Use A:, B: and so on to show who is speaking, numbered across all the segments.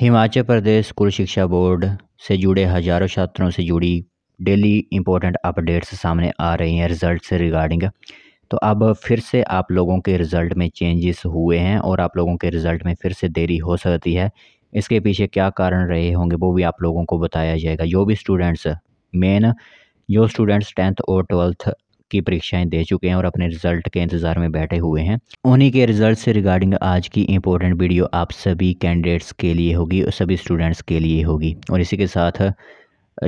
A: Himachal Pradesh school शिक्षा board से जुड़े हज़ारों छात्रों से जुड़ी डेली इंपॉर्टेंट अपडेट्स सामने आ रही हैं रिज़ल्ट से रिगार्डिंग तो अब फिर से आप लोगों के रिज़ल्ट में चेंजेस हुए हैं और आप लोगों के रिज़ल्ट में फिर से देरी हो सकती है इसके पीछे क्या कारण रहे होंगे वो भी आप लोगों को बताया जाएगा जो भी स्टूडेंट्स मेन जो स्टूडेंट्स टेंथ और ट्वेल्थ की परीक्षाएं दे चुके हैं और अपने रिजल्ट के इंतज़ार में बैठे हुए हैं उन्हीं के रिजल्ट से रिगार्डिंग आज की इंपॉर्टेंट वीडियो आप सभी कैंडिडेट्स के लिए होगी और सभी स्टूडेंट्स के लिए होगी और इसी के साथ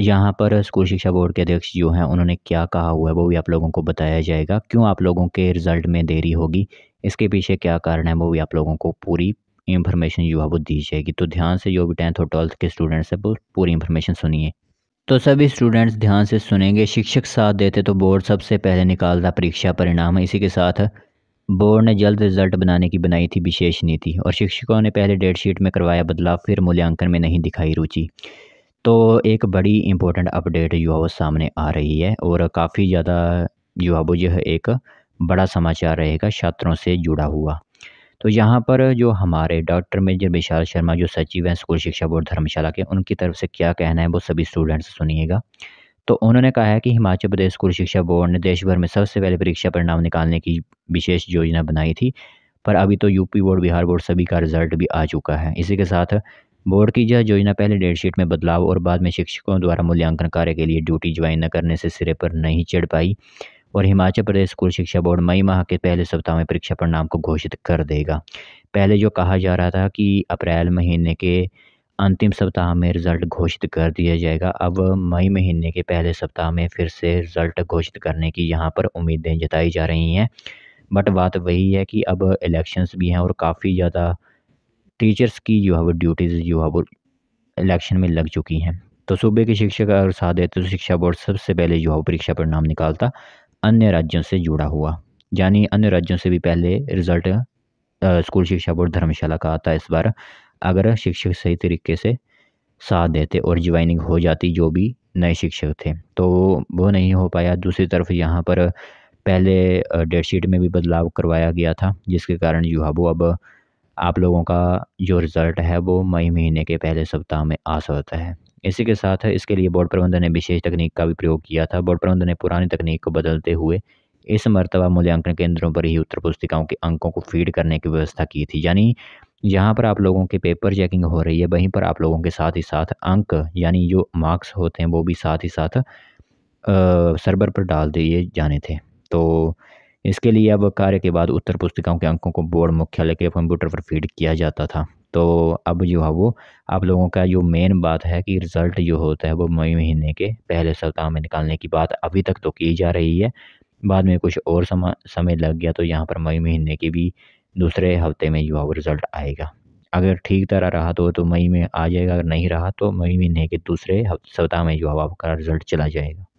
A: यहाँ पर स्कूल शिक्षा बोर्ड के अध्यक्ष जो हैं उन्होंने क्या कहा हुआ है वो भी आप लोगों को बताया जाएगा क्यों आप लोगों के रिज़ल्ट में देरी होगी इसके पीछे क्या कारण है वो भी आप लोगों को पूरी इन्फॉर्मेशन जो है वो दी जाएगी तो ध्यान से जो भी टेंथ और ट्वेल्थ के स्टूडेंट्स हैं वो पूरी इन्फॉर्मेशन सुनिए तो सभी स्टूडेंट्स ध्यान से सुनेंगे शिक्षक साथ देते तो बोर्ड सबसे पहले निकालता परीक्षा परिणाम इसी के साथ बोर्ड ने जल्द रिजल्ट बनाने की बनाई थी विशेष नीति और शिक्षकों ने पहले डेट शीट में करवाया बदलाव फिर मूल्यांकन में नहीं दिखाई रुचि तो एक बड़ी इंपॉर्टेंट अपडेट युवाओं सामने आ रही है और काफ़ी ज़्यादा युवाओं यह एक बड़ा समाचार रहेगा छात्रों से जुड़ा हुआ तो यहाँ पर जो हमारे डॉक्टर मेजर विशाल शर्मा जो सचिव हैं स्कूल शिक्षा बोर्ड धर्मशाला के उनकी तरफ से क्या कहना है वो सभी स्टूडेंट्स सुनिएगा तो उन्होंने कहा है कि हिमाचल प्रदेश स्कूल शिक्षा बोर्ड ने देश भर में सबसे पहले परीक्षा परिणाम निकालने की विशेष योजना बनाई थी पर अभी तो यूपी बोर्ड बिहार बोर्ड सभी का रिजल्ट भी आ चुका है इसी के साथ बोर्ड की यह योजना पहले डेट शीट में बदलाव और बाद में शिक्षकों द्वारा मूल्यांकन कार्य के लिए ड्यूटी ज्वाइन न करने से सिरे पर नहीं चढ़ पाई और हिमाचल प्रदेश स्कूल शिक्षा बोर्ड मई माह के पहले सप्ताह में परीक्षा परिणाम को घोषित कर देगा पहले जो कहा जा रहा था कि अप्रैल महीने के अंतिम सप्ताह में रिज़ल्ट घोषित कर दिया जाएगा अब मई महीने के पहले सप्ताह में फिर से रिज़ल्ट घोषित करने की यहाँ पर उम्मीदें जताई जा रही हैं बट बात वही है कि अब इलेक्शंस भी हैं और काफ़ी ज़्यादा टीचर्स की जो है वो ड्यूटीज़ जो है वो इलेक्शन में लग चुकी हैं तो सूबे के शिक्षक और साथ तो शिक्षा बोर्ड सबसे पहले जो है परीक्षा परिणाम निकालता अन्य राज्यों से जुड़ा हुआ यानी अन्य राज्यों से भी पहले रिज़ल्ट स्कूल शिक्षा बोर्ड धर्मशाला का आता इस बार अगर शिक्षक सही तरीके से साथ देते और ज्वाइनिंग हो जाती जो भी नए शिक्षक थे तो वो नहीं हो पाया दूसरी तरफ यहाँ पर पहले डेट शीट में भी बदलाव करवाया गया था जिसके कारण जो है वो अब आप लोगों का जो रिज़ल्ट है वो मई महीने के पहले सप्ताह में आ सकता है इसी के साथ है इसके लिए बोर्ड प्रबंधन ने विशेष तकनीक का भी प्रयोग किया था बोर्ड प्रबंधन ने पुरानी तकनीक को बदलते हुए इस मरतबा मूल्यांकन केंद्रों पर ही उत्तर पुस्तिकाओं के अंकों को फीड करने की व्यवस्था की थी यानी जहाँ पर आप लोगों के पेपर चेकिंग हो रही है वहीं पर आप लोगों के साथ ही साथ अंक यानी जो मार्क्स होते हैं वो भी साथ ही साथ सर्वर पर डाल दिए जाने थे तो इसके लिए अब कार्य के बाद उत्तर पुस्तिकाओं के अंकों को बोर्ड मुख्यालय के कंप्यूटर पर फीड किया जाता था तो अब जो है वो आप लोगों का जो मेन बात है कि रिज़ल्ट जो होता है वो मई महीने के पहले सप्ताह में निकालने की बात अभी तक तो की जा रही है बाद में कुछ और समय लग गया तो यहाँ पर मई महीने के भी दूसरे हफ्ते में जो है वो रिज़ल्ट आएगा अगर ठीक तरह रहा तो तो मई में आ जाएगा अगर नहीं रहा तो मई महीने के दूसरे सप्ताह में जो है आपका रिज़ल्ट चला जाएगा